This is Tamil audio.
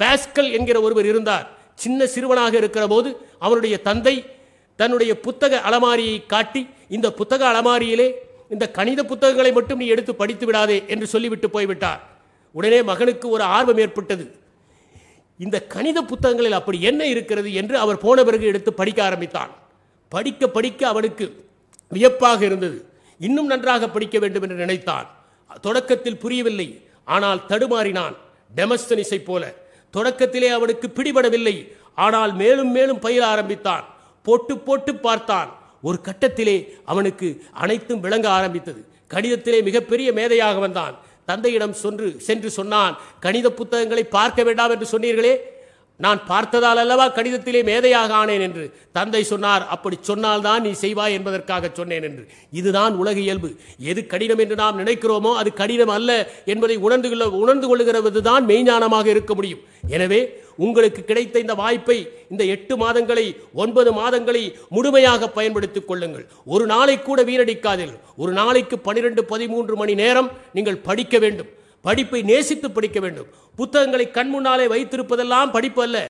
பாஸ்கல் என்கிற ஒருவர் இருந்தார் சின்ன சிறுவனாக இருக்கிற போது அவனுடைய தந்தை தன்னுடைய புத்தக அலமாரியை காட்டி இந்த புத்தக அலமாரியிலே இந்த கணித புத்தகங்களை மட்டும் நீ எடுத்து படித்து விடாதே என்று சொல்லிவிட்டு போய்விட்டார் உடனே மகனுக்கு ஒரு ஆர்வம் ஏற்பட்டது இந்த கணித புத்தகங்களில் அப்படி என்ன இருக்கிறது என்று அவர் போன பிறகு எடுத்து படிக்க ஆரம்பித்தான் படிக்க படிக்க அவனுக்கு வியப்பாக இருந்தது இன்னும் நன்றாக படிக்க வேண்டும் என்று நினைத்தான் தொடக்கத்தில் புரியவில்லை ஆனால் தடுமாறினான் டெமஸ்தனிசை போல தொடக்கத்திலே அவனுக்கு பிடிபடவில்லை ஆனால் மேலும் மேலும் பயில ஆரம்பித்தான் போட்டு போட்டு பார்த்தான் ஒரு கட்டத்திலே அவனுக்கு அனைத்தும் விளங்க ஆரம்பித்தது கணிதத்திலே மிகப்பெரிய மேதையாக வந்தான் தந்தையிடம் சென்று சென்று சொன்னான் கணித புத்தகங்களை பார்க்க வேண்டாம் என்று சொன்னீர்களே நான் பார்த்ததால் அல்லவா கடிதத்திலே மேதையாக ஆனேன் என்று தந்தை சொன்னார் அப்படி சொன்னால்தான் நீ செய்வாய் என்பதற்காக சொன்னேன் என்று இதுதான் உலக இயல்பு எது கடினம் என்று நாம் நினைக்கிறோமோ அது கடினம் அல்ல என்பதை உணர்ந்து கொள்ள உணர்ந்து கொள்கிறது தான் மெய்ஞானமாக இருக்க முடியும் எனவே உங்களுக்கு கிடைத்த இந்த வாய்ப்பை இந்த எட்டு மாதங்களை ஒன்பது மாதங்களை முழுமையாக பயன்படுத்திக் கொள்ளுங்கள் ஒரு நாளை கூட வீரடிக்காதீர்கள் ஒரு நாளைக்கு பனிரெண்டு பதிமூன்று மணி நேரம் நீங்கள் படிக்க வேண்டும் படிப்பை நேசித்து படிக்க வேண்டும் புத்தகங்களை கண்முன்னாலே வைத்திருப்பதெல்லாம் படிப்பு அல்ல